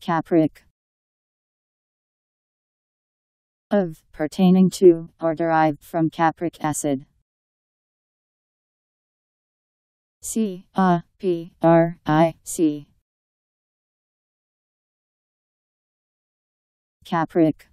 Capric of, pertaining to, or derived from capric acid. C A P R I C Capric